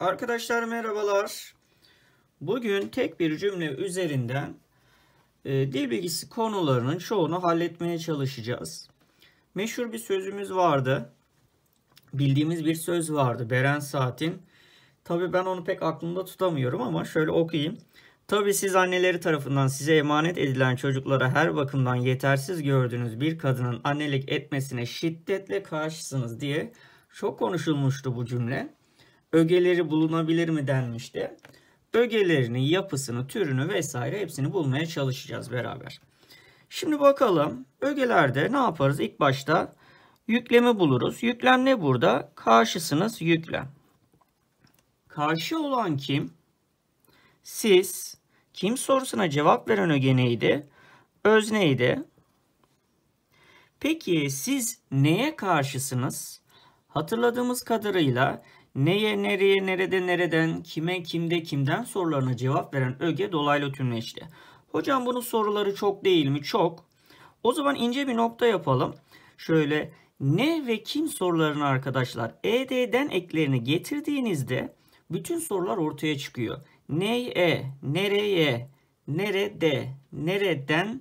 Arkadaşlar merhabalar. Bugün tek bir cümle üzerinden e, dil bilgisi konularının çoğunu halletmeye çalışacağız. Meşhur bir sözümüz vardı. Bildiğimiz bir söz vardı Beren Saat'in. Tabii ben onu pek aklımda tutamıyorum ama şöyle okuyayım. Tabii siz anneleri tarafından size emanet edilen çocuklara her bakımdan yetersiz gördüğünüz bir kadının annelik etmesine şiddetle karşısınız diye çok konuşulmuştu bu cümle ögeleri bulunabilir mi denmişti. Ögelerini, yapısını, türünü vesaire hepsini bulmaya çalışacağız beraber. Şimdi bakalım ögelerde ne yaparız? İlk başta yüklemi buluruz. Yüklem ne burada? Karşısınız yüklem. Karşı olan kim? Siz. Kim sorusuna cevap veren öge neydi? Özneydi. Peki siz neye karşısınız? Hatırladığımız kadarıyla Neye, nereye, nerede, nereden, kime, kimde, kimden sorularına cevap veren öge dolaylı tümleşti. Hocam bunun soruları çok değil mi? Çok. O zaman ince bir nokta yapalım. Şöyle ne ve kim sorularını arkadaşlar ED'den eklerini getirdiğinizde bütün sorular ortaya çıkıyor. Neye, nereye, nerede, nereden,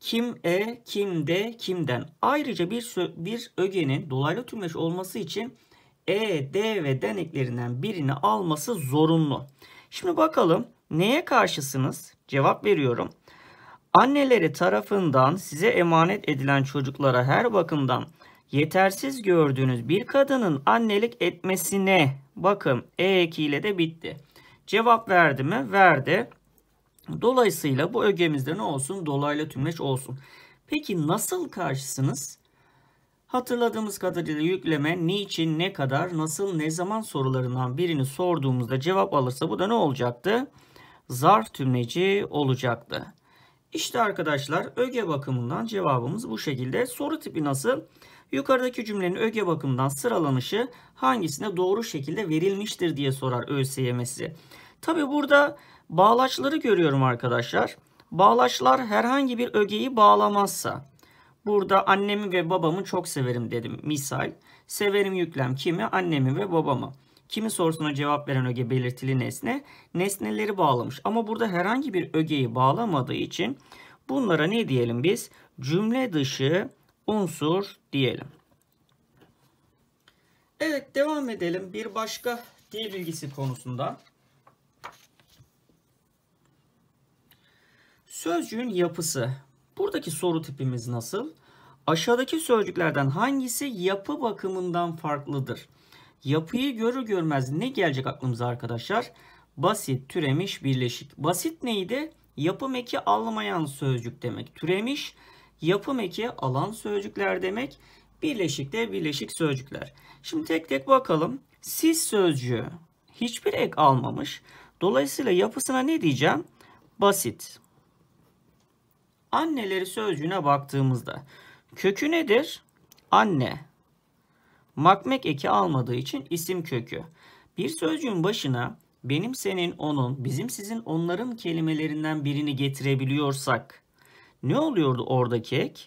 kim e, kimde, kimden. Ayrıca bir bir ögenin dolaylı tümleş olması için e, D ve deneklerinden birini alması zorunlu. Şimdi bakalım neye karşısınız? Cevap veriyorum. Anneleri tarafından size emanet edilen çocuklara her bakımdan yetersiz gördüğünüz bir kadının annelik etmesine bakın E ile de bitti. Cevap verdi mi? Verdi. Dolayısıyla bu ögemizde ne olsun? Dolaylı tümleç olsun. Peki nasıl karşısınız? Hatırladığımız kadarıyla yükleme niçin, ne kadar, nasıl, ne zaman sorularından birini sorduğumuzda cevap alırsa bu da ne olacaktı? Zarf tümleci olacaktı. İşte arkadaşlar öge bakımından cevabımız bu şekilde. Soru tipi nasıl? Yukarıdaki cümlenin öge bakımından sıralanışı hangisine doğru şekilde verilmiştir diye sorar ÖSYM size. Tabi burada bağlaçları görüyorum arkadaşlar. Bağlaçlar herhangi bir ögeyi bağlamazsa Burada annemi ve babamı çok severim dedim. Misal severim yüklem kimi? Annemi ve babamı. Kimi sorusuna cevap veren öge belirtili nesne nesneleri bağlamış. Ama burada herhangi bir ögeyi bağlamadığı için bunlara ne diyelim biz? Cümle dışı unsur diyelim. Evet devam edelim. Bir başka dil bilgisi konusunda. Sözcüğün yapısı. Buradaki soru tipimiz nasıl? Aşağıdaki sözcüklerden hangisi yapı bakımından farklıdır? Yapıyı görür görmez ne gelecek aklımıza arkadaşlar? Basit, türemiş, birleşik. Basit neydi? Yapım eki almayan sözcük demek. Türemiş, yapım eki alan sözcükler demek. Birleşik de birleşik sözcükler. Şimdi tek tek bakalım. Siz sözcüğü hiçbir ek almamış. Dolayısıyla yapısına ne diyeceğim? Basit. Anneleri sözcüğüne baktığımızda kökü nedir? Anne. Makmek eki almadığı için isim kökü. Bir sözcüğün başına benim senin onun, bizim sizin onların kelimelerinden birini getirebiliyorsak ne oluyordu oradaki ek?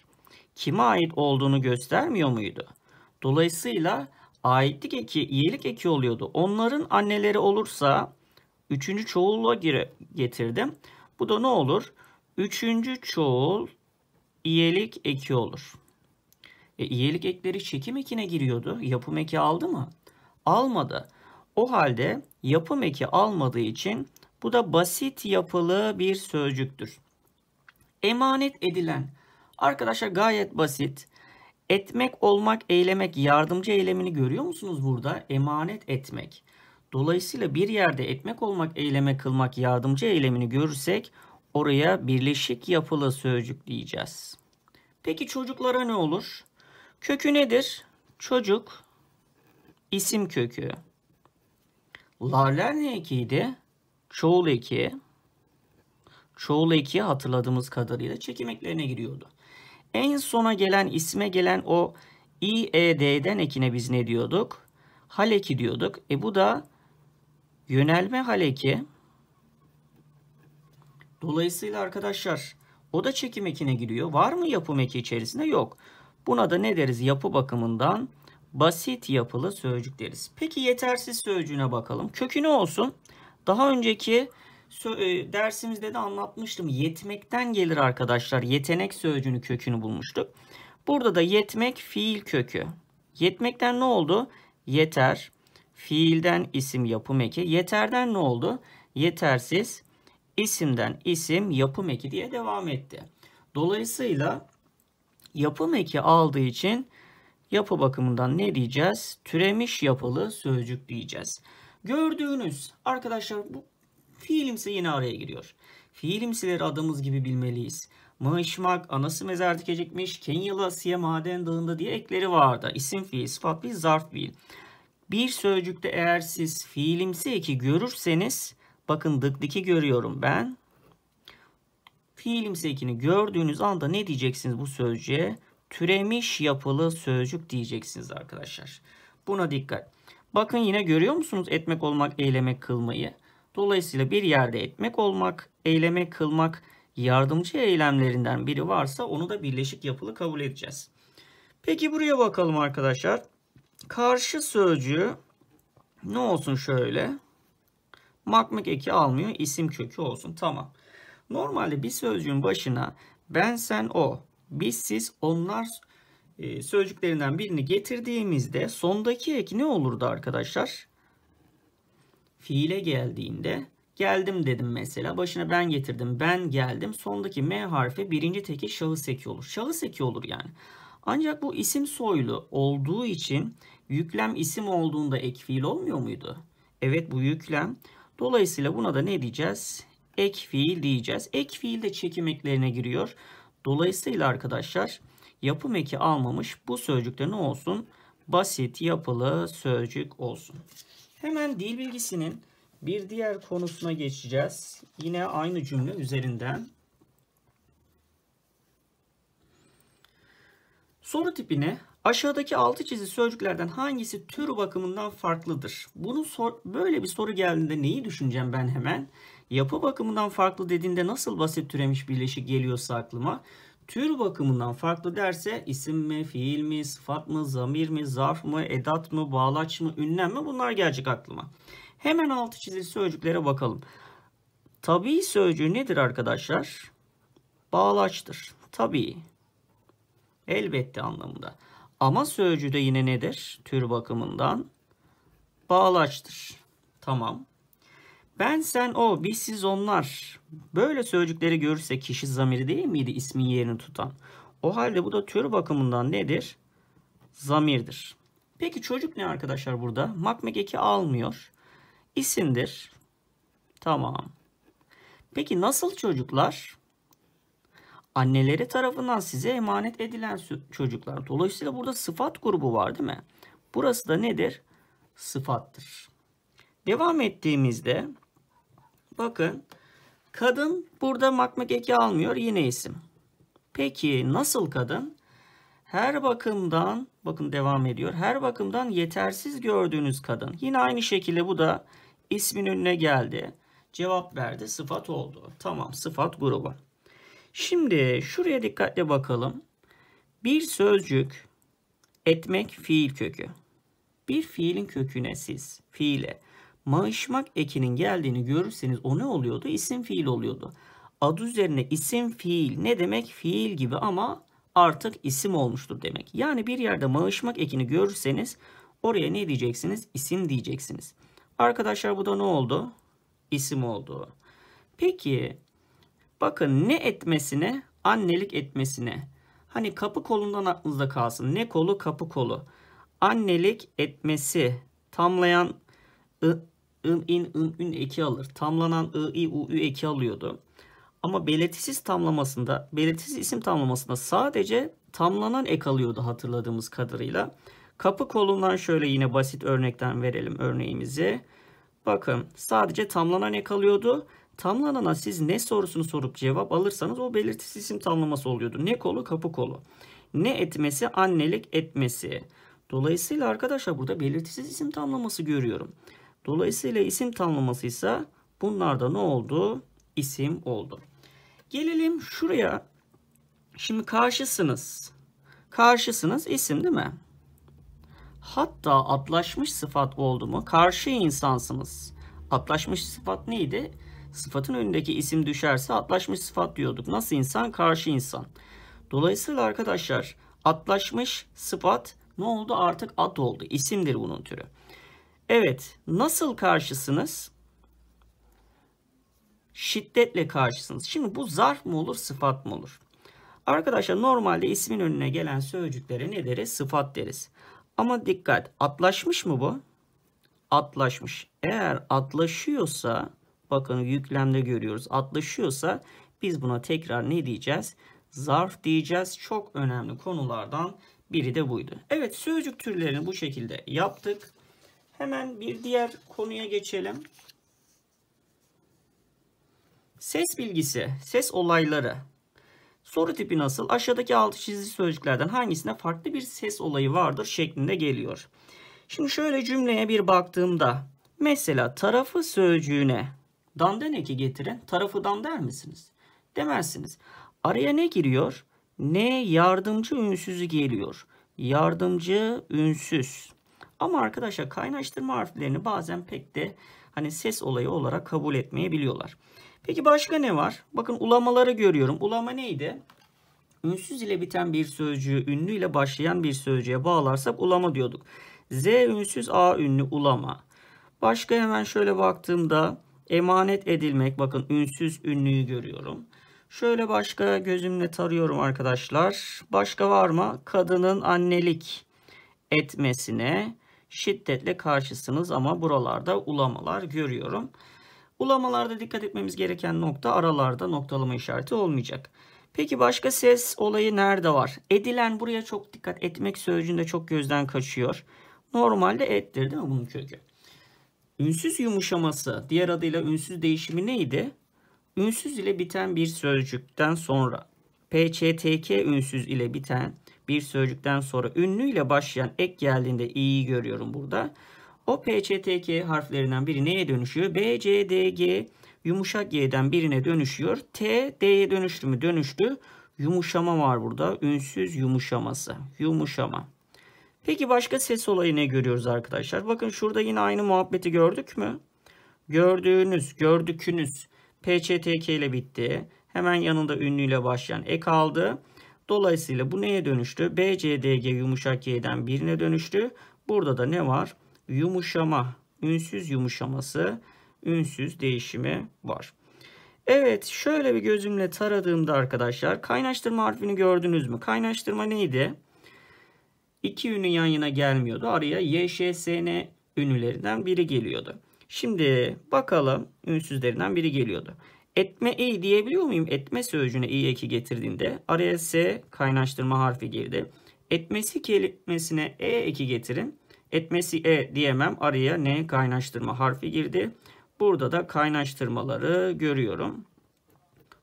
Kime ait olduğunu göstermiyor muydu? Dolayısıyla aitlik eki, iyilik eki oluyordu. Onların anneleri olursa üçüncü çoğulluğa getirdim. Bu da ne olur? Üçüncü çoğul iyelik eki olur. E, iyelik ekleri çekim ekine giriyordu. Yapım eki aldı mı? Almadı. O halde yapım eki almadığı için bu da basit yapılı bir sözcüktür. Emanet edilen. Arkadaşlar gayet basit. Etmek, olmak, eylemek, yardımcı eylemini görüyor musunuz burada? Emanet etmek. Dolayısıyla bir yerde etmek, olmak, eyleme, kılmak, yardımcı eylemini görürsek Oraya birleşik yapılı sözcük diyeceğiz. Peki çocuklara ne olur? Kökü nedir? Çocuk isim kökü. Larler ne ekiydi? Çoğul eki. Çoğul eki hatırladığımız kadarıyla çekimeklerine giriyordu. En sona gelen isme gelen o IED'den ekine biz ne diyorduk? Haleki diyorduk. E bu da yönelme haleki. Dolayısıyla arkadaşlar o da çekim ekine giriyor. Var mı yapım eki içerisinde? Yok. Buna da ne deriz yapı bakımından? Basit yapılı sözcük deriz. Peki yetersiz sözcüğüne bakalım. Kökü ne olsun? Daha önceki e, dersimizde de anlatmıştım. Yetmekten gelir arkadaşlar. Yetenek sözcüğünü kökünü bulmuştuk. Burada da yetmek fiil kökü. Yetmekten ne oldu? Yeter. Fiilden isim yapım eki. Yeterden ne oldu? Yetersiz isimden isim yapım eki diye devam etti. Dolayısıyla yapım eki aldığı için yapı bakımından ne diyeceğiz? Türemiş yapılı sözcük diyeceğiz. Gördüğünüz arkadaşlar bu fiilimsi yine araya giriyor. Fiilimsileri adımız gibi bilmeliyiz. Mayışmak, anası mezar dikecekmiş, Kenyalı Asiye Maden Dağı'nda diye ekleri vardı. İsim fiil, sıfat fiil, zarf fiil. Bir sözcükte eğer siz fiilimsi eki görürseniz Bakın dıkdiki görüyorum ben. Fiilimsi ekini gördüğünüz anda ne diyeceksiniz bu sözcüğe? Türemiş yapılı sözcük diyeceksiniz arkadaşlar. Buna dikkat. Bakın yine görüyor musunuz etmek olmak, eylemek, kılmayı? Dolayısıyla bir yerde etmek olmak, eylemek, kılmak yardımcı eylemlerinden biri varsa onu da birleşik yapılı kabul edeceğiz. Peki buraya bakalım arkadaşlar. Karşı sözcüğü ne olsun şöyle? Makmak eki almıyor. İsim kökü olsun. Tamam. Normalde bir sözcüğün başına ben sen o, biz siz onlar e, sözcüklerinden birini getirdiğimizde sondaki ek ne olurdu arkadaşlar? Fiile geldiğinde geldim dedim mesela. Başına ben getirdim. Ben geldim. Sondaki M harfi birinci teki şahıs eki olur. Şahıs eki olur yani. Ancak bu isim soylu olduğu için yüklem isim olduğunda ek fiil olmuyor muydu? Evet bu yüklem Dolayısıyla buna da ne diyeceğiz? Ek fiil diyeceğiz. Ek fiil de çekim eklerine giriyor. Dolayısıyla arkadaşlar yapım eki almamış bu sözcükte ne olsun? Basit yapılı sözcük olsun. Hemen dil bilgisinin bir diğer konusuna geçeceğiz. Yine aynı cümle üzerinden. Soru tipine Aşağıdaki altı çizili sözcüklerden hangisi tür bakımından farklıdır? Bunu sor, böyle bir soru geldiğinde neyi düşüneceğim ben hemen? Yapı bakımından farklı dediğinde nasıl basit türemiş birleşik geliyorsa aklıma. Tür bakımından farklı derse isim mi, fiil mi, sıfat mı, zamir mi, zarf mı, edat mı, bağlaç mı, ünlem mi bunlar gelecek aklıma. Hemen altı çizili sözcüklere bakalım. Tabii sözcüğü nedir arkadaşlar? Bağlaçtır. Tabii. Elbette anlamında. Ama sözcü de yine nedir? Tür bakımından bağlaçtır. Tamam. Ben, sen, o, biz, siz, onlar. Böyle sözcükleri görürse kişi zamiri değil miydi ismin yerini tutan? O halde bu da tür bakımından nedir? Zamirdir. Peki çocuk ne arkadaşlar burada? Makmek eki almıyor. İsimdir. Tamam. Peki nasıl çocuklar? anneleri tarafından size emanet edilen çocuklar. Dolayısıyla burada sıfat grubu var değil mi? Burası da nedir? Sıfattır. Devam ettiğimizde bakın kadın burada makmak eki almıyor yine isim. Peki nasıl kadın? Her bakımdan bakın devam ediyor. Her bakımdan yetersiz gördüğünüz kadın. Yine aynı şekilde bu da ismin önüne geldi. Cevap verdi sıfat oldu. Tamam sıfat grubu. Şimdi şuraya dikkatle bakalım. Bir sözcük etmek fiil kökü. Bir fiilin köküne siz fiile mağışmak ekinin geldiğini görürseniz o ne oluyordu? İsim fiil oluyordu. Adı üzerine isim fiil ne demek? Fiil gibi ama artık isim olmuştur demek. Yani bir yerde mağışmak ekini görürseniz oraya ne diyeceksiniz? İsim diyeceksiniz. Arkadaşlar bu da ne oldu? İsim oldu. Peki Bakın ne etmesine? Annelik etmesine. Hani kapı kolundan aklınızda kalsın. Ne kolu? Kapı kolu. Annelik etmesi. Tamlayan ı, ın, in, ın, ün eki alır. Tamlanan ı, i, u, ü eki alıyordu. Ama belirtisiz tamlamasında, belirtisiz isim tamlamasında sadece tamlanan ek alıyordu hatırladığımız kadarıyla. Kapı kolundan şöyle yine basit örnekten verelim örneğimizi. Bakın sadece tamlanan ek alıyordu. Tamlanana siz ne sorusunu sorup cevap alırsanız o belirtisi isim tamlaması oluyordu. Ne kolu kapı kolu. Ne etmesi annelik etmesi. Dolayısıyla arkadaşlar burada belirtisiz isim tamlaması görüyorum. Dolayısıyla isim tamlaması ise bunlarda ne oldu? İsim oldu. Gelelim şuraya. Şimdi karşısınız. Karşısınız isim değil mi? Hatta atlaşmış sıfat oldu mu? Karşı insansınız. Atlaşmış sıfat neydi? Sıfatın önündeki isim düşerse atlaşmış sıfat diyorduk. Nasıl insan? Karşı insan. Dolayısıyla arkadaşlar atlaşmış sıfat ne oldu? Artık at oldu. İsimdir bunun türü. Evet. Nasıl karşısınız? Şiddetle karşısınız. Şimdi bu zarf mı olur sıfat mı olur? Arkadaşlar normalde ismin önüne gelen sözcüklere ne deriz? Sıfat deriz. Ama dikkat atlaşmış mı bu? Atlaşmış. Eğer atlaşıyorsa Bakın yüklemde görüyoruz. Atlaşıyorsa biz buna tekrar ne diyeceğiz? Zarf diyeceğiz. Çok önemli konulardan biri de buydu. Evet sözcük türlerini bu şekilde yaptık. Hemen bir diğer konuya geçelim. Ses bilgisi, ses olayları. Soru tipi nasıl? Aşağıdaki altı çizili sözcüklerden hangisinde farklı bir ses olayı vardır şeklinde geliyor. Şimdi şöyle cümleye bir baktığımda mesela tarafı sözcüğüne Dandan eki getiren tarafı dan der misiniz? Demezsiniz. Araya ne giriyor? Ne yardımcı ünsüzü geliyor. Yardımcı ünsüz. Ama arkadaşlar kaynaştırma harflerini bazen pek de hani ses olayı olarak kabul etmeyebiliyorlar. Peki başka ne var? Bakın ulamaları görüyorum. Ulama neydi? Ünsüz ile biten bir sözcüğü ünlü ile başlayan bir sözcüğe bağlarsak ulama diyorduk. Z ünsüz A ünlü ulama. Başka hemen şöyle baktığımda emanet edilmek. Bakın ünsüz ünlüyü görüyorum. Şöyle başka gözümle tarıyorum arkadaşlar. Başka var mı? Kadının annelik etmesine şiddetle karşısınız ama buralarda ulamalar görüyorum. Ulamalarda dikkat etmemiz gereken nokta aralarda noktalama işareti olmayacak. Peki başka ses olayı nerede var? Edilen buraya çok dikkat etmek sözcüğünde çok gözden kaçıyor. Normalde ettir değil mi bunun kökü? Ünsüz yumuşaması diğer adıyla ünsüz değişimi neydi? Ünsüz ile biten bir sözcükten sonra PCTK ünsüz ile biten bir sözcükten sonra ünlü ile başlayan ek geldiğinde i'yi görüyorum burada. O PCTK harflerinden biri neye dönüşüyor? BCDG yumuşak G'den birine dönüşüyor. T, D'ye dönüştü mü? Dönüştü. Yumuşama var burada. Ünsüz yumuşaması. Yumuşama. Peki başka ses olayını görüyoruz arkadaşlar? Bakın şurada yine aynı muhabbeti gördük mü? Gördüğünüz, gördükünüz PCTK ile bitti. Hemen yanında ünlüyle başlayan ek aldı. Dolayısıyla bu neye dönüştü? BCDG yumuşak Y'den birine dönüştü. Burada da ne var? Yumuşama, ünsüz yumuşaması, ünsüz değişimi var. Evet şöyle bir gözümle taradığımda arkadaşlar kaynaştırma harfini gördünüz mü? Kaynaştırma neydi? İki ünü yan yana gelmiyordu. Araya YŞSN ünlülerinden biri geliyordu. Şimdi bakalım ünsüzlerinden biri geliyordu. Etme i diyebiliyor muyum? Etme sözcüğüne i eki getirdiğinde araya s kaynaştırma harfi girdi. Etmesi kelimesine e eki getirin. Etmesi e diyemem. Araya n kaynaştırma harfi girdi. Burada da kaynaştırmaları görüyorum.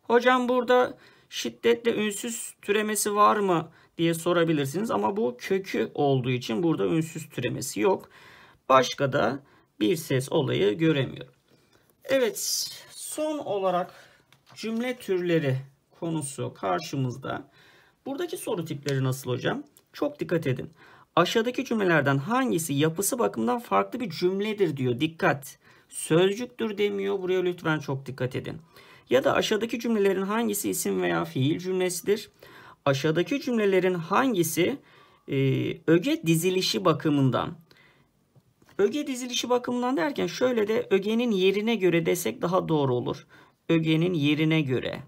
Hocam burada şiddetle ünsüz türemesi var mı diye sorabilirsiniz. Ama bu kökü olduğu için burada ünsüz türemesi yok. Başka da bir ses olayı göremiyorum. Evet son olarak cümle türleri konusu karşımızda. Buradaki soru tipleri nasıl hocam? Çok dikkat edin. Aşağıdaki cümlelerden hangisi yapısı bakımından farklı bir cümledir diyor. Dikkat. Sözcüktür demiyor. Buraya lütfen çok dikkat edin. Ya da aşağıdaki cümlelerin hangisi isim veya fiil cümlesidir? aşağıdaki cümlelerin hangisi e, öge dizilişi bakımından öge dizilişi bakımından derken şöyle de ögenin yerine göre desek daha doğru olur. Ögenin yerine göre.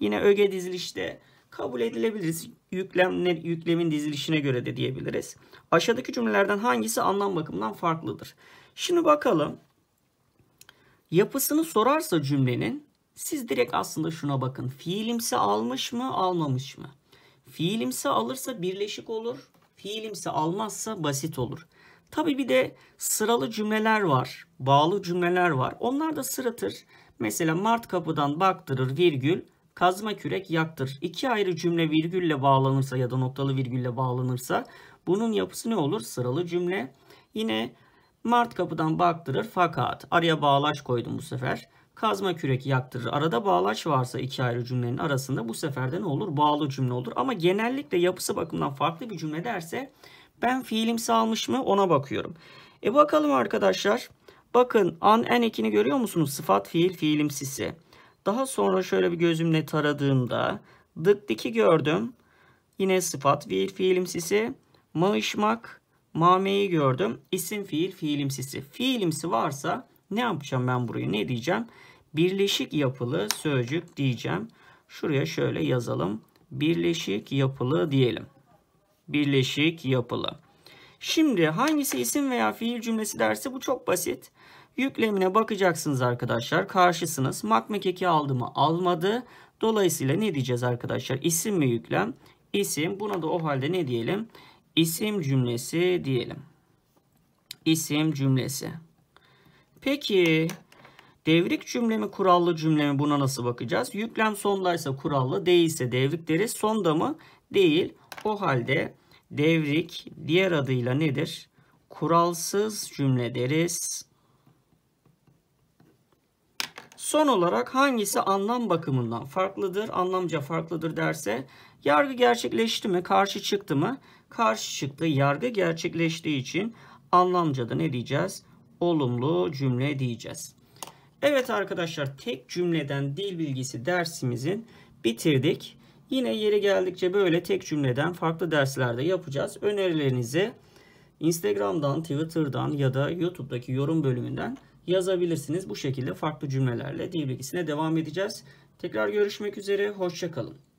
Yine öge dizilişte kabul edilebiliriz. Yüklem, yüklemin dizilişine göre de diyebiliriz. Aşağıdaki cümlelerden hangisi anlam bakımından farklıdır? Şimdi bakalım. Yapısını sorarsa cümlenin siz direkt aslında şuna bakın. Fiilimsi almış mı almamış mı? Fiilimsi alırsa birleşik olur. Fiilimsi almazsa basit olur. Tabi bir de sıralı cümleler var. Bağlı cümleler var. Onlar da sıratır. Mesela Mart kapıdan baktırır virgül kazma kürek yaktır. İki ayrı cümle virgülle bağlanırsa ya da noktalı virgülle bağlanırsa bunun yapısı ne olur? Sıralı cümle. Yine Mart kapıdan baktırır fakat araya bağlaç koydum bu sefer kazma kürek yaktırır. Arada bağlaç varsa iki ayrı cümlenin arasında bu sefer de ne olur? Bağlı cümle olur. Ama genellikle yapısı bakımından farklı bir cümle derse ben fiilimsi almış mı ona bakıyorum. E bakalım arkadaşlar. Bakın an en ekini görüyor musunuz? Sıfat fiil fiilimsisi. Daha sonra şöyle bir gözümle taradığımda dık diki gördüm. Yine sıfat fiil fiilimsisi. Mağışmak mameyi gördüm. İsim fiil fiilimsisi. Fiilimsi varsa ne yapacağım ben buraya? Ne diyeceğim? Birleşik yapılı sözcük diyeceğim. Şuraya şöyle yazalım. Birleşik yapılı diyelim. Birleşik yapılı. Şimdi hangisi isim veya fiil cümlesi derse bu çok basit. Yüklemine bakacaksınız arkadaşlar. Karşısınız. Makmek eki aldı mı? Almadı. Dolayısıyla ne diyeceğiz arkadaşlar? İsim mi yüklem? İsim. Buna da o halde ne diyelim? İsim cümlesi diyelim. İsim cümlesi. Peki devrik cümle mi kurallı cümle mi buna nasıl bakacağız? Yüklem sondaysa kurallı değilse devrik deriz. Sonda mı? Değil. O halde devrik diğer adıyla nedir? Kuralsız cümle deriz. Son olarak hangisi anlam bakımından farklıdır, anlamca farklıdır derse yargı gerçekleşti mi, karşı çıktı mı? Karşı çıktı, yargı gerçekleştiği için anlamca da ne diyeceğiz? olumlu cümle diyeceğiz. Evet arkadaşlar tek cümleden dil bilgisi dersimizin bitirdik. Yine yeri geldikçe böyle tek cümleden farklı derslerde yapacağız. Önerilerinizi Instagram'dan, Twitter'dan ya da YouTube'daki yorum bölümünden yazabilirsiniz. Bu şekilde farklı cümlelerle dil bilgisine devam edeceğiz. Tekrar görüşmek üzere, hoşçakalın.